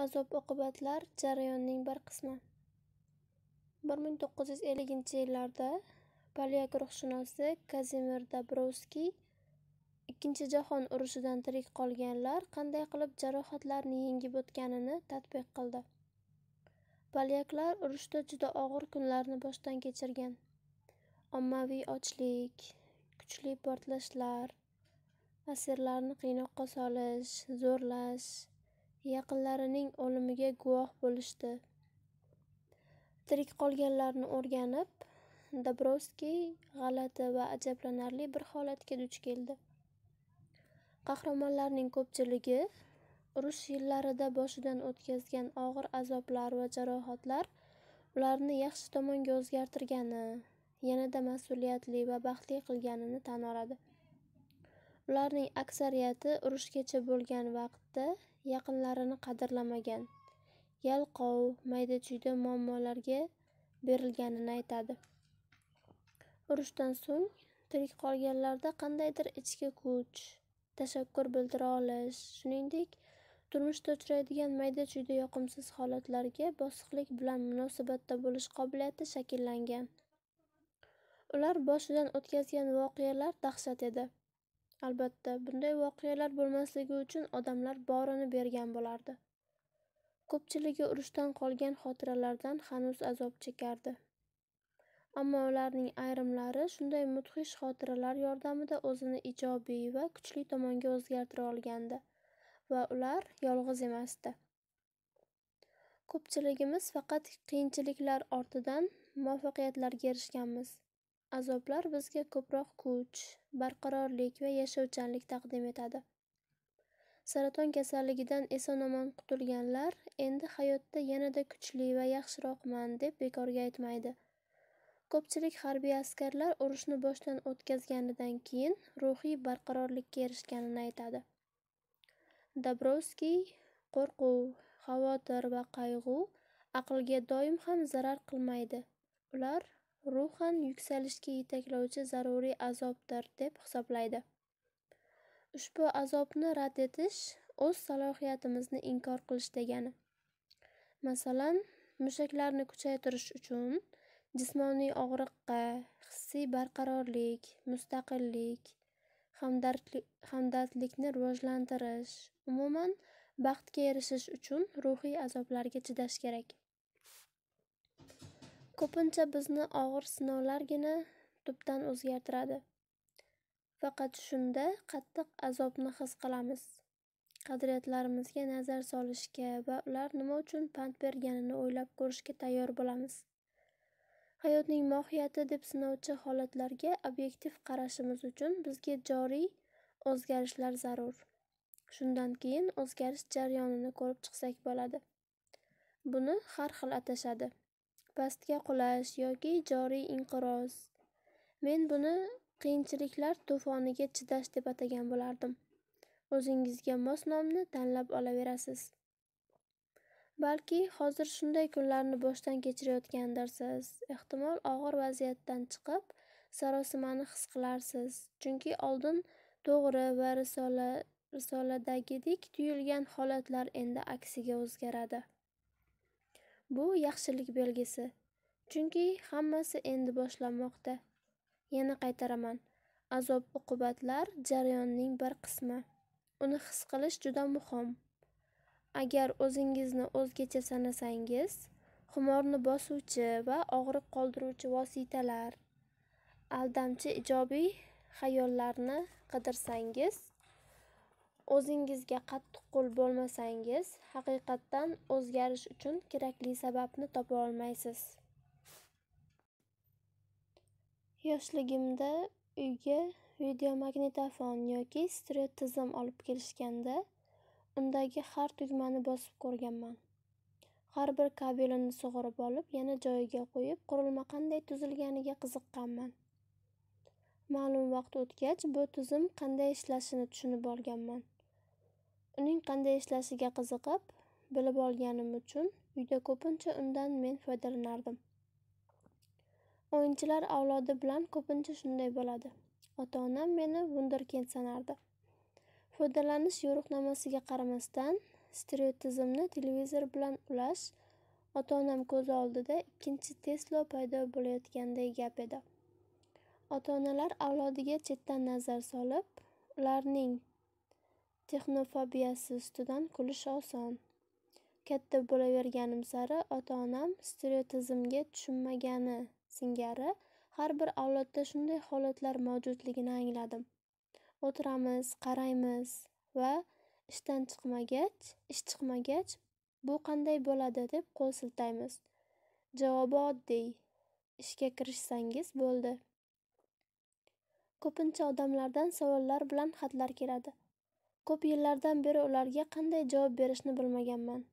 azob oqibatlar jarayonning bir qismi bir ming to'qqiz yuz elliginchi yillarda polyak ruhshunosi kazimir dabrovskiy ikkinchi jahon urushidan tirik qolganlar qanday qilib jarohatlarni yengib o'tganini tadqiq qildi polyaklar urushda juda og'ir kunlarni boshdan kechirgan ommaviy ochlik kuchli portlashlar asirlarni qiynoqqa solish zo'rlash yaqinlarining o'limiga guvoh bo'lishdi tirik qolganlarni o'rganib dobrovskiy g'alati va ajablanarli bir holatga duch keldi qahramonlarning ko'pchiligi urush yillarida boshidan o'tkazgan og'ir azoblar va jarohatlar ularni yaxshi tomonga o'zgartirgani yanada mas'uliyatli va baxtli qilganini tan oladi ularning aksariyati urushgacha bo'lgan vaqtda yaqinlarini qadrlamagan yalqov mayda chuyda muammolarga berilganini aytadi urushdan so'ng tirik qolganlarda qandaydir ichki kuch tashakkur bildira olish shuningdek turmushda uchraydigan mayda chuyda yoqimsiz holatlarga bosiqlik bilan munosabatda bo'lish qobiliyati shakllangan ular boshidan o'tkazgan voqealar dahshat edi albatta bunday voqealar bo'lmasligi uchun odamlar borini bergan bo'lardi ko'pchiligi urushdan qolgan xotiralardan hanuz azob chekardi ammo ularning ayrimlari shunday mudhish xotiralar yordamida o'zini ijobiy va kuchli tomonga o'zgartira olgandi va ular yolg'iz emasdi ko'pchiligimiz faqat qiyinchiliklar ortidan muvaffaqiyatlarga erishganmiz Azoblar bizga ko'proq kuch, barqarorlik va yashovchanlik taqdim etadi. Saraton kasalligidan eson-omon qutulganlar endi hayotda yanada kuchli va yaxshiroqman deb bekorga aytmaydi. Ko'pchilik harbiy askarlar urushni boshdan o'tkazganidan keyin ruhiy barqarorlikka erishganini aytadi. dabrovskiy qo'rquv, xavotir va qayg'u aqlga doim ham zarar qilmaydi. Ular ruhan yuksalishga yetaklovchi zaruriy azobdir deb hisoblaydi ushbu azobni rad etish o'z salohiyatimizni inkor qilish degani masalan mushaklarni kuchaytirish uchun jismoniy og'riqqa hissiy barqarorlik mustaqillik hamdardlikni rivojlantirish umuman baxtga erishish uchun ruhiy azoblarga chidash kerak ko'pincha bizni og'ir sinovlargina tubdan o'zgartiradi faqat shunda qattiq azobni his qilamiz qadriyatlarimizga nazar solishga va ular nima uchun pand berganini o'ylab ko'rishga tayyor bo'lamiz hayotning mohiyati deb sinovchi holatlarga obyektiv qarashimiz uchun bizga joriy o'zgarishlar zarur shundan keyin o'zgarish jarayonini ko'rib chiqsak bo'ladi buni har xil atashadi pastga qulash yoki joriy inqiroz men buni qiyinchiliklar to'foniga chidash deb atagan bo'lardim o'zingizga mos nomni tanlab olaverasiz balki hozir shunday kunlarni boshdan kechirayotgandirsiz ehtimol og'ir vaziyatdan chiqib sarosimani his qilarsiz chunki oldin to'g'ri va risoladagidek tuyulgan holatlar endi aksiga o'zgaradi bu yaxshilik belgisi chunki hammasi endi boshlanmoqda yana qaytaraman azob uqubatlar jarayonning bir qismi uni his qilish juda muhim agar o'zingizni o'zgacha sanasangiz xumorni bosuvchi va og'riq qoldiruvchi vositalar aldamchi ijobiy xayollarni qidirsangiz o'zingizga qattiqqo'l bo'lmasangiz haqiqatdan o'zgarish uchun kerakli sababni topa olmaysiz yoshligimda uyga videomagnitofon yoki stereo tizim olib kelishganda undagi har tugmani bosib ko'rganman har bir kabelini sug'urib olib yana joyiga qo'yib qurilma qanday tuzilganiga qiziqqanman ma'lum vaqt o'tgach bu tizim qanday ishlashini tushunib olganman Uning qanday ishlashiga qiziqib, bilib olganim uchun uyda ko'pincha undan men foydalanardim. O'yinchilar avlodi bilan ko'pincha shunday bo'ladi. Ota-onam meni vunderkind sanardi. Foydalanish yo'riqnomasiga qaramasdan stereotizmni televizor bilan ulash ota-onam ko'zi oldida ikkinchi Tesla paydo bo'layotganday gap edi. Ota-onalar avlodiga chetdan nazar solib, ularning texnofobiyasi ustidan kulish oson katta bo'laverganim sari ota onam stereotizmga tushunmagani singari har bir avlodda shunday holatlar mavjudligini angladim o'tiramiz qaraymiz va ishdan chiqmagach ish chiqmagach bu qanday bo'ladi deb qo'l siltaymiz javobi oddiy ishga kirishsangiz bo'ldi ko'pincha odamlardan savollar bilan xatlar keladi ko'p yillardan beri ularga qanday javob berishni bilmaganman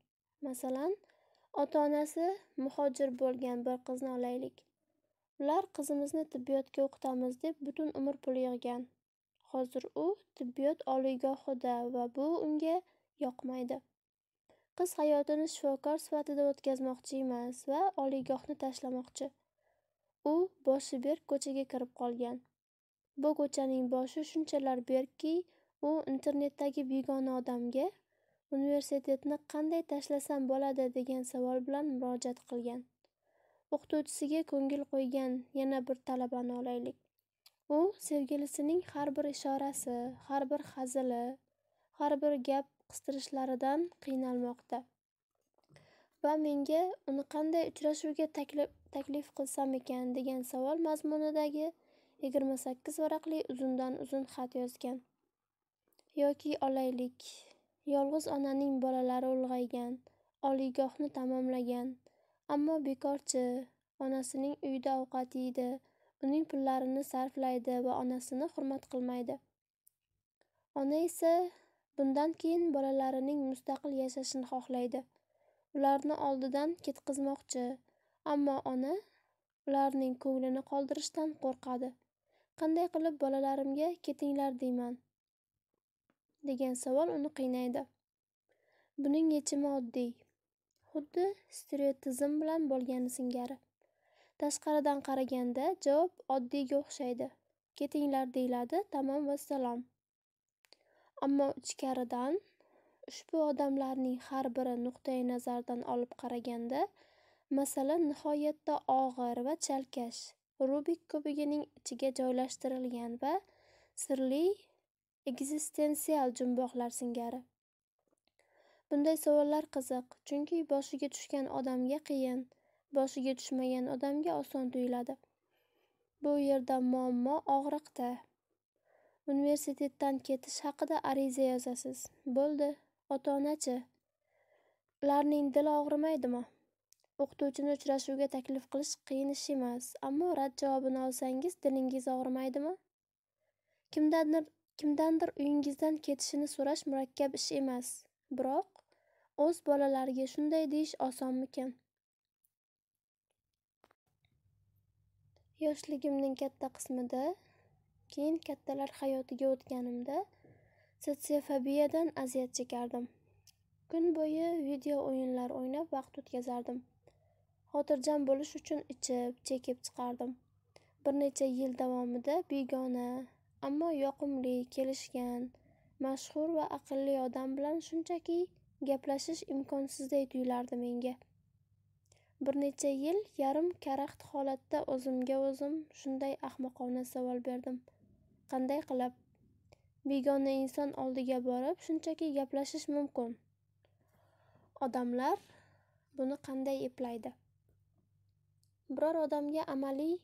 masalan ota onasi muhojir bo'lgan bir qizni olaylik ular qizimizni tibbiyotga o'qitamiz deb butun umr pul yig'gan hozir u tibbiyot oliygohida va bu unga yoqmaydi qiz hayotini shifokor sifatida o'tkazmoqchi emas va oliygohni tashlamoqchi u boshi berk ko'chaga kirib qolgan bu ko'chaning boshi shunchalar berkki u internetdagi begona odamga universitetni qanday tashlasam bo'ladi degan savol bilan murojaat qilgan o'qituvchisiga ko'ngil qo'ygan yana bir talabani olaylik u sevgilisining har bir ishorasi har bir hazili har bir gap qistirishlaridan qiynalmoqda va menga uni qanday uchrashuvga taklif qilsam ekan degan savol mazmunidagi yigirma sakkiz varaqli uzundan uzun xat yozgan yoki olaylik yolg'iz onaning bolalari ulg'aygan oliygohni tamomlagan ammo bekorchi onasining uyida ovqat yeydi uning pullarini sarflaydi va onasini hurmat qilmaydi ona esa bundan keyin bolalarining mustaqil yashashini xohlaydi ularni oldidan ketqizmoqchi ammo ona ularning ko'nglini qoldirishdan qo'rqadi qanday qilib bolalarimga ketinglar deyman degan savol uni qiynaydi buning yechimi oddiy xuddi stereotizm bilan bo'lgani singari tashqaridan qaraganda javob oddiyga o'xshaydi ketinglar deyiladi tamom vassalom ammo ichkaridan ushbu odamlarning har biri nuqtai nazardan olib qaraganda masala nihoyatda og'ir va chalkash rubik kubigining ichiga joylashtirilgan va sirli egzistensial jumboqlar singari bunday savollar qiziq chunki boshiga tushgan odamga qiyin boshiga tushmagan odamga oson tuyuladi bu yerda muammo og'riqda universitetdan ketish haqida ariza yozasiz bo'ldi ota onachi ularning dili og'rimaydimi o'qituvchini uchrashuvga taklif qilish qiyin ish emas ammo rad javobini olsangiz dilingiz og'rimaydimi kimdandir kimdandir uyingizdan ketishini so'rash murakkab ish emas biroq o'z bolalariga shunday deyish osonmikin yoshligimning katta qismida keyin kattalar hayotiga o'tganimda sotsiofobiyadan aziyat chekardim kun bo'yi video o'yinlar o'ynab vaqt o'tkazardim xotirjam bo'lish uchun ichib chekib chiqardim bir necha yil davomida begona ammo yoqimli kelishgan mashhur va aqlli odam bilan shunchaki gaplashish imkonsizday tuyulardi menga bir necha yil yarim karaxt holatda o'zimga o'zim shunday ahmoqona savol berdim qanday qilib begona inson oldiga borib shunchaki gaplashish mumkin odamlar buni qanday eplaydi biror odamga amaliy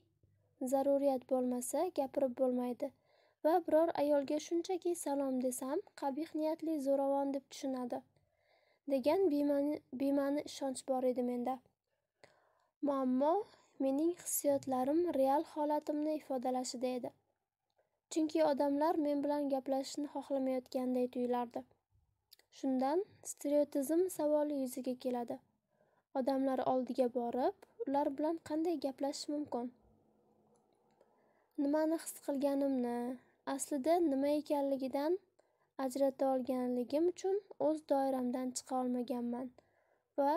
zaruriyat bo'lmasa gapirib bo'lmaydi va biror ayolga shunchaki salom desam qabih niyatli zo'ravon deb tushunadi degan bema'ni, bema'ni ishonch bor edi menda muammo mening hissiyotlarim real holatimni ifodalashida edi chunki odamlar men bilan gaplashishni xohlamayotganday tuyulardi shundan stereotizm savoli yuzaga keladi odamlar oldiga borib ular bilan qanday gaplashish mumkin nimani his qilganimni aslida nima ekanligidan ajrata olganligim uchun o'z doiramdan chiqa olmaganman va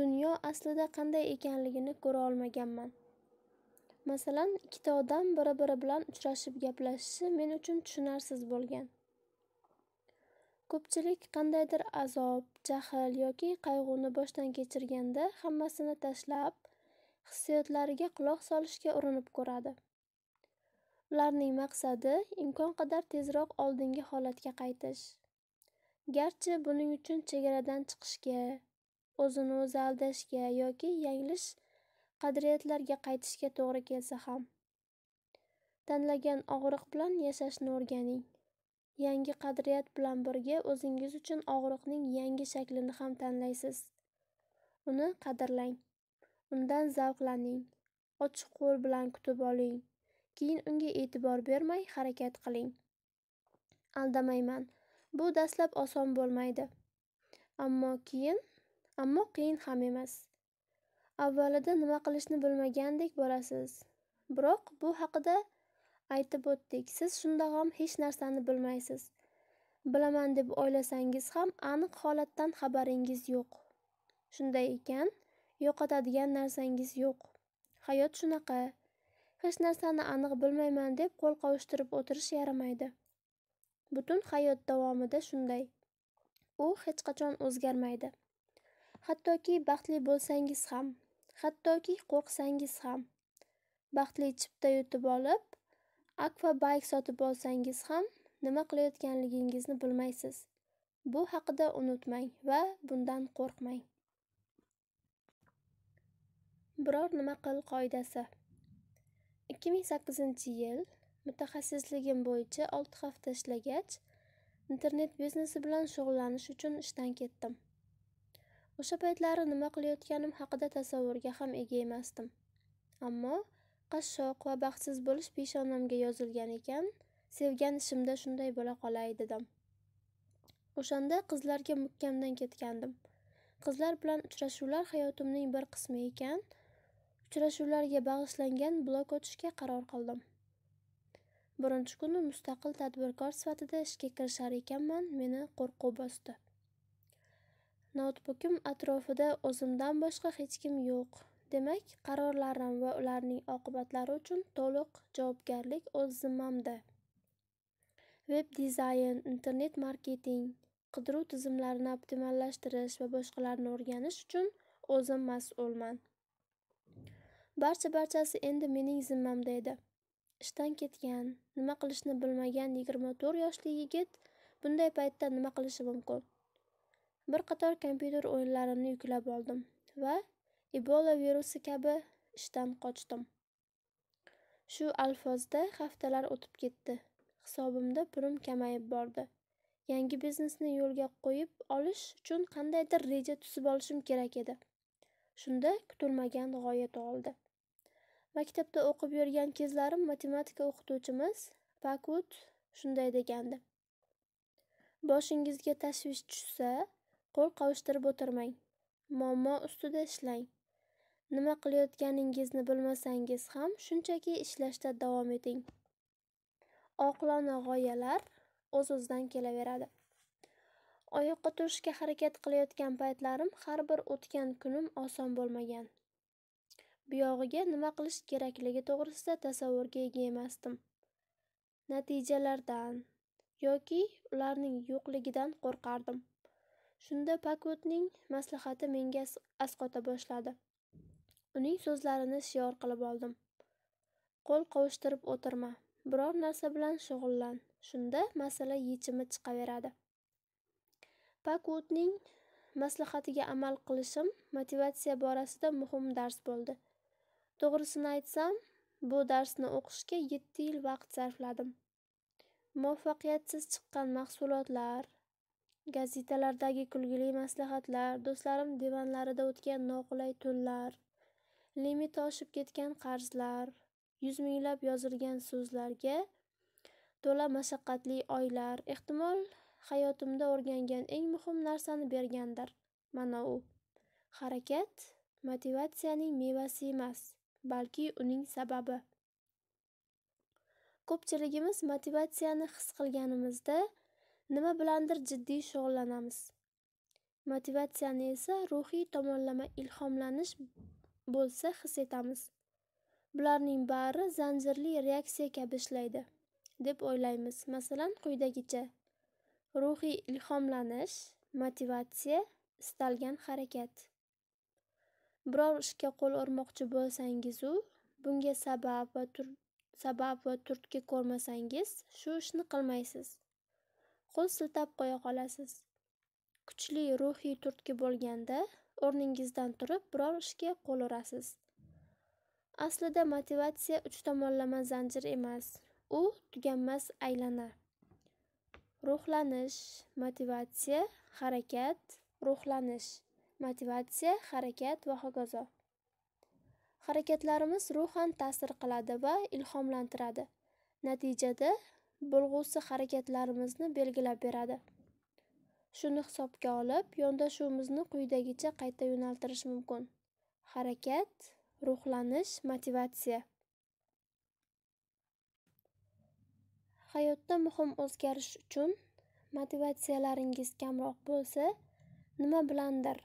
dunyo aslida qanday ekanligini ko'ra olmaganman masalan ikkita odam biri biri bilan uchrashib gaplashishi men uchun tushunarsiz bo'lgan ko'pchilik qandaydir azob jahl yoki qayg'uni boshdan kechirganda hammasini tashlab hissiyotlariga quloq solishga urinib ko'radi Ularning maqsadi imkon qadar tezroq oldingi holatga qaytish. Garchi buning uchun chegaradan chiqishga, o'zini o'zi aldashga yoki yanglish qadriyatlarga qaytishga to'g'ri kelsa ham. Tanlagan og'riq bilan yashashni o'rganing. Yangi qadriyat bilan birga o'zingiz uchun og'riqning yangi shaklini ham tanlaysiz. Uni qadrlang. Undan zavqlaning. Ochiq qo'l bilan kutib oling. keyin unga e'tibor bermay harakat qiling aldamayman bu dastlab oson bo'lmaydi ammo keyin ammo qiyin ham emas avvalida nima qilishni bilmagandek bo'lasiz biroq bu haqida aytib o'tdik siz ham hech narsani bilmaysiz bilaman deb o'ylasangiz ham aniq holatdan xabaringiz yo'q shunday ekan yo'qotadigan narsangiz yo'q hayot shunaqa hech narsani aniq bilmayman deb qo'l qovushtirib o'tirish yaramaydi butun hayot davomida shunday u hech qachon o'zgarmaydi hattoki baxtli bo'lsangiz ham hattoki qo'rqsangiz ham baxtli chipta yutib olib akvabayk sotib olsangiz ham nima qilayotganligingizni bilmaysiz bu haqida unutmang va bundan qo'rqmang biror nima qil qoidasi ikki ming sakkizinchi yil mutaxassisligim bo'yicha olti hafta ishlagach internet biznesi bilan shug'ullanish uchun ishdan ketdim o'sha paytlari nima qilayotganim haqida tasavvurga ham ega emasdim ammo qashshoq va baxtsiz bo'lish peshonamga yozilgan ekan sevgan ishimda shunday bo'la qolay dedim o'shanda qizlarga mukkamdan ketgandim qizlar bilan uchrashuvlar hayotimning bir qismi ekan Uchrashuvlarga bag'ishlangan blok ochishga qaror qildim. Birinchi kuni mustaqil tadbirkor sifatida ishga kirishar ekanman, meni qo'rquv bosdi. Noutbukim atrofida o'zimdan boshqa hech kim yo'q. Demak, qarorlarim va ularning oqibatlari uchun to'liq javobgarlik o'z zimmamda. Veb dizayn, internet marketing, qidiruv tizimlarini optimallashtirish va boshqalarni o'rganish uchun o'zim mas'ulman. barcha barchasi endi mening zimmamda edi ishdan ketgan nima qilishni bilmagan yigirma to'rt yoshli yigit bunday paytda nima qilishi mumkin bir qator kompyuter o'yinlarini yuklab oldim va ebola virusi kabi ishdan qochdim shu alfozda haftalar o'tib ketdi hisobimda pulim kamayib bordi yangi biznesni yo'lga qo'yib olish uchun qandaydir reja tuzib olishim kerak edi shunda kutilmagan g'oya tug'ildi maktabda o'qib yurgan kezlarim matematika o'qituvchimiz pakut shunday degandi boshingizga tashvish tushsa qo'l qovushtirib o'tirmang muammo ustida ishlang nima qilayotganingizni bilmasangiz ham shunchaki ishlashda davom eting oqilona g'oyalar o'z o'zidan kelaveradi oyoqqa turishga harakat qilayotgan paytlarim har bir o'tgan kunim oson bo'lmagan buyog'iga nima qilish kerakligi to'g'risida tasavvurga ega emasdim natijalardan yoki ularning yo'qligidan qo'rqardim shunda pakutning maslahati menga asqota boshladi uning so'zlarini shior qilib oldim qo'l qovushtirib o'tirma biror narsa bilan shug'ullan shunda masala yechimi chiqaveradi pakutning maslahatiga amal qilishim motivatsiya borasida muhim dars bo'ldi to'g'risini aytsam bu darsni o'qishga yetti yil vaqt sarfladim muvaffaqiyatsiz chiqqan mahsulotlar gazetalardagi kulgili maslahatlar do'stlarim divanlarida o'tgan noqulay tunlar limiti oshib ketgan qarzlar yuz minglab yozilgan so'zlarga to'la mashaqqatli oylar ehtimol hayotimda o'rgangan eng muhim narsani bergandir mana u harakat motivatsiyaning mevasi emas balki uning sababi ko'pchiligimiz motivatsiyani his qilganimizda nima bilandir jiddiy shug'ullanamiz motivatsiyani esa ruhiy tomonlama ilhomlanish bo'lsa his etamiz bularning bari zanjirli reaksiya kabi ishlaydi deb o'ylaymiz masalan quyidagicha ruhiy ilhomlanish motivatsiya istalgan harakat biror ishga qo'l urmoqchi bo'lsangizu bunga sabab va sabab va turtki ko'rmasangiz shu ishni qilmaysiz qo'l siltab qo'ya qolasiz kuchli ruhiy turtki bo'lganda o'rningizdan turib biror ishga qo'l urasiz aslida motivatsiya uch tomonlama zanjir emas u tuganmas aylana ruhlanish motivatsiya harakat ruhlanish motivatsiya harakat va hokazo harakatlarimiz ruhan ta'sir qiladi va ilhomlantiradi natijada bo'lg'usi harakatlarimizni belgilab beradi shuni hisobga olib yondashuvimizni quyidagicha qayta yo'naltirish mumkin harakat ruhlanish motivatsiya hayotda muhim o'zgarish uchun motivatsiyalaringiz kamroq bo'lsa nima bilandir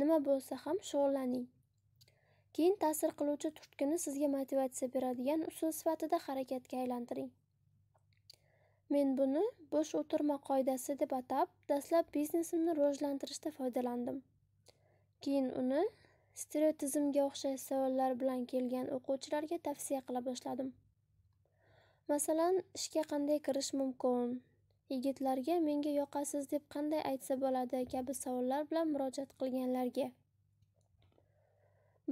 nima bo'lsa ham shug'ullaning keyin ta'sir qiluvchi turtkini sizga motivatsiya beradigan usul sifatida harakatga aylantiring men buni bo'sh o'tirma qoidasi deb atab dastlab biznesimni rivojlantirishda foydalandim keyin uni stereotizmga o'xshash savollar bilan kelgan o'quvchilarga tavsiya qila boshladim masalan ishga qanday kirish mumkin yigitlarga menga yoqasiz deb qanday aytsa bo'ladi kabi savollar bilan murojaat qilganlarga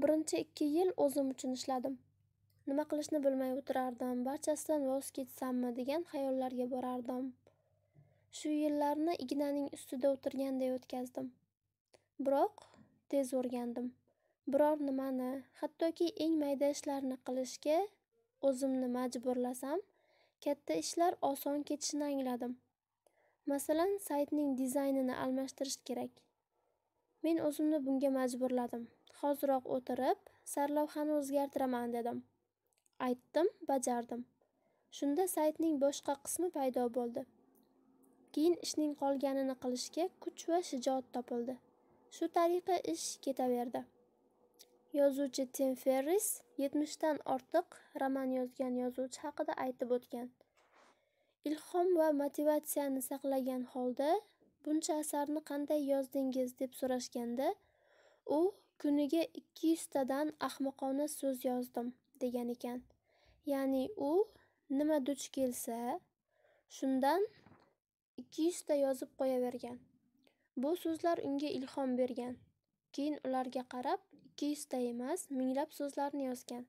birinchi ikki yil o'zim uchun ishladim nima qilishni bilmay o'tirardim barchasidan voz kechsammi degan xayollarga borardim shu yillarni ignaning ustida o'tirganday o'tkazdim biroq tez o'rgandim biror nimani hattoki eng mayda ishlarni qilishga o'zimni majburlasam katta ishlar oson kechishini angladim masalan saytning dizaynini almashtirish kerak men o'zimni bunga majburladim hoziroq o'tirib sarlavhani o'zgartiraman dedim aytdim bajardim shunda saytning boshqa qismi paydo bo'ldi keyin ishning qolganini qilishga kuch va shijoat topildi shu tariqa ish ketaverdi yozuvchi tim ferris 70 dan ortiq roman yozgan yozuvchi haqida aytib o'tgan ilhom va motivatsiyani saqlagan holda buncha asarni qanday yozdingiz deb so'rashganda u kuniga ikki yuztadan ahmoqona so'z yozdim degan ekan ya'ni u nima duch kelsa shundan ikki yuzta yozib qo'yavergan bu so'zlar unga ilhom bergan keyin ularga qarab ikki yuzta emas minglab so'zlarni yozgan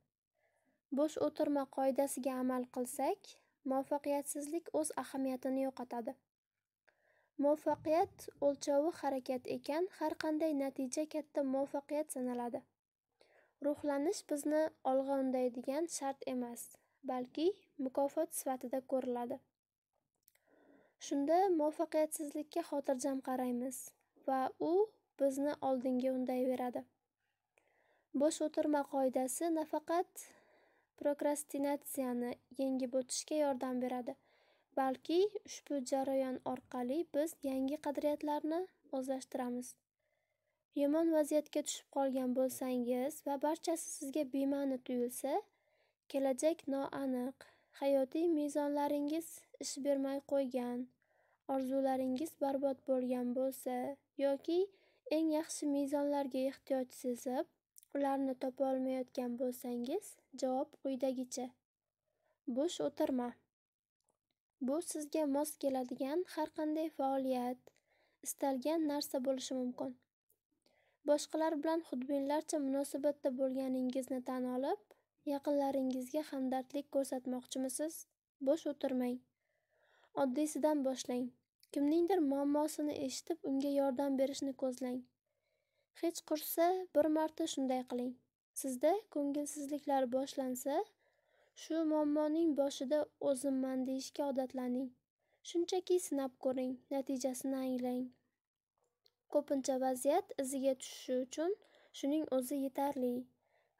bo'sh o'tirma qoidasiga amal qilsak muvaffaqiyatsizlik o'z ahamiyatini yo'qotadi muvaffaqiyat o'lchovi harakat ekan har qanday natija katta muvaffaqiyat sanaladi ruhlanish bizni olg'a undaydigan shart emas balki mukofot sifatida ko'riladi shunda muvaffaqiyatsizlikka xotirjam qaraymiz va u bizni oldinga undayveradi bo'sh o'tirma qoidasi nafaqat prokrastinatsiyani yengib o'tishga yordam beradi balki ushbu jarayon orqali biz yangi qadriyatlarni o'zlashtiramiz yomon vaziyatga tushib qolgan bo'lsangiz va barchasi sizga bema'ni tuyulsa kelajak noaniq hayotiy mezonlaringiz ish bermay qo'ygan orzularingiz barbod bo'lgan bo'lsa yoki eng yaxshi mezonlarga ehtiyoj sezib Ularni topa olmayotgan bo'lsangiz, javob quyidagicha. Bo'sh o'tirma. Bu sizga mos keladigan har qanday faoliyat, istalgan narsa bo'lishi mumkin. Boshqalar bilan xudbinlarcha munosabatda bo'lganingizni tan olib, yaqinlaringizga hamdardlik ko'rsatmoqchimisiz? Bo'sh o'tirmang. Oddiysidan boshlang. Kimningdir muammosini eshitib, unga yordam berishni ko'zlang. hech qursa bir marta shunday qiling sizda ko'ngilsizliklar boshlansa shu muammoning boshida o'zimman deyishga odatlaning shunchaki sinab ko'ring natijasini anglang ko'pincha vaziyat iziga tushishi uchun shuning o'zi yetarli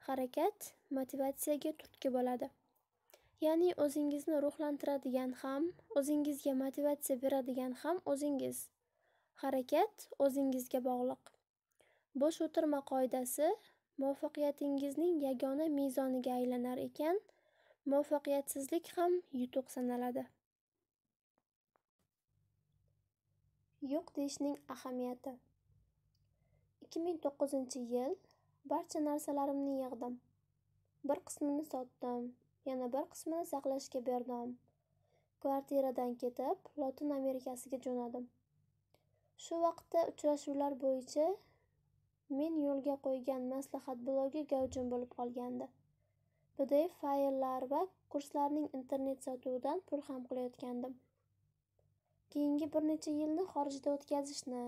harakat motivatsiyaga turtki bo'ladi ya'ni o'zingizni ruhlantiradigan ham o'zingizga motivatsiya beradigan ham o'zingiz harakat o'zingizga bog'liq bo'sh o'tirma qoidasi muvaffaqiyatingizning yagona mezoniga aylanar ekan muvaffaqiyatsizlik ham yutuq sanaladi yo'q deyishning ahamiyati 2009 yil barcha narsalarimni yig'dim bir qismini sotdim yana bir qismini saqlashga berdim kvartiradan ketib lotin amerikasiga jo'nadim shu vaqtda uchrashuvlar bo'yicha men yo'lga qo'ygan maslahat blogi gavjum bo'lib qolgandi pdf fayllar va kurslarning internet sotuvidan pul ham qilayotgandim keyingi bir necha yilni xorijda o'tkazishni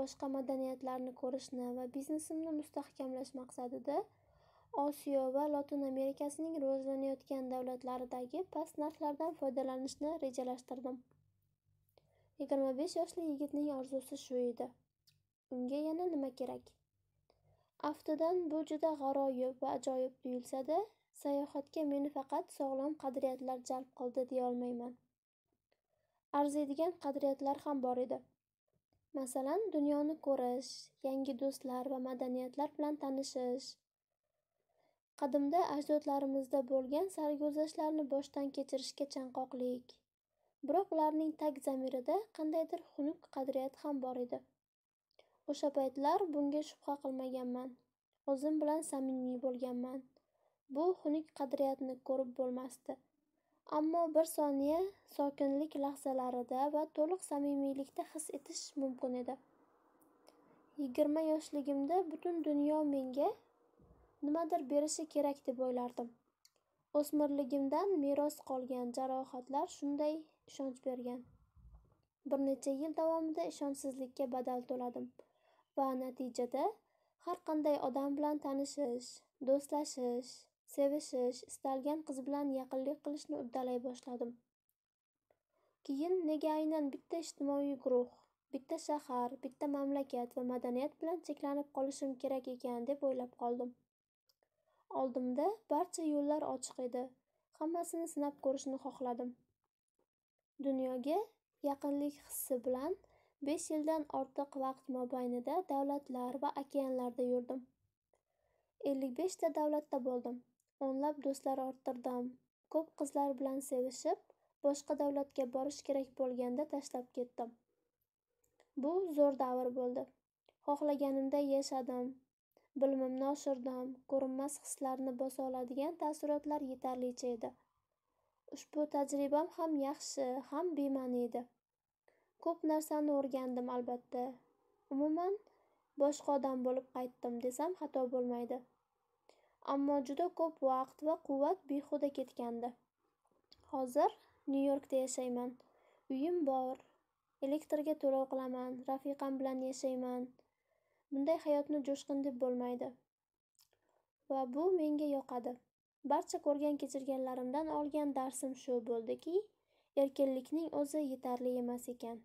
boshqa madaniyatlarni ko'rishni va biznesimni mustahkamlash maqsadida osiyo va lotin amerikasining rivojlanayotgan davlatlaridagi past narxlardan foydalanishni rejalashtirdim yigirma besh yoshli yigitning orzusi shu edi unga yana nima kerak aftidan bu juda g'aroyib va ajoyib tuyulsa da sayohatga meni faqat sog'lom qadriyatlar jalb qildi deyolmayman arziydigan qadriyatlar ham bor edi masalan dunyoni ko'rish yangi do'stlar va madaniyatlar bilan tanishish qadimda ajdodlarimizda bo'lgan sarguzashtlarni boshdan kechirishga chanqoqlik biroq ularning tag zamirida qandaydir xunuk qadriyat ham bor edi o'sha paytlar bunga shubha qilmaganman o'zim bilan samimiy bo'lganman bu xunuk qadriyatni ko'rib bo'lmasdi ammo bir soniya sokinlik lahzalarida va to'liq samimiylikda his etish mumkin edi yigirma yoshligimda butun dunyo menga nimadir berishi kerak deb o'ylardim o'smirligimdan meros qolgan jarohatlar shunday ishonch bergan bir necha yil davomida ishonchsizlikka badal to'ladim va natijada har qanday odam bilan tanishish do'stlashish sevishish istalgan qiz bilan yaqinlik qilishni uddalay boshladim keyin nega aynan bitta ijtimoiy guruh bitta shahar bitta mamlakat va madaniyat bilan cheklanib qolishim kerak ekan deb o'ylab qoldim oldimda barcha yo'llar ochiq edi hammasini sinab ko'rishni xohladim dunyoga yaqinlik hissi bilan 5 yildan ortiq vaqt mobaynida davlatlar va okeanlarda yurdim. 55 ta davlatda bo'ldim. O'nlab do'stlar orttirdim. Ko'p qizlar bilan sevishib, boshqa davlatga borish kerak bo'lganda tashlab ketdim. Bu zo'r davr bo'ldi. Xohlaganimda yashadim. Bilimimni oshirdim. Ko'rinmas hislarni bosa oladigan taassurotlar yetarlicha edi. Ushbu tajribam ham yaxshi, ham bema'ni edi. ko'p narsani o'rgandim albatta umuman boshqa odam bo'lib qaytdim desam xato bo'lmaydi ammo juda ko'p vaqt va quvvat behuda ketgandi hozir nyu yorkda yashayman uyim bor elektrga to'lov qilaman rafiqam bilan yashayman bunday hayotni jo'shqin deb bo'lmaydi va bu menga yoqadi barcha ko'rgan kechirganlarimdan olgan darsim shu bo'ldiki erkinlikning o'zi yetarli emas ekan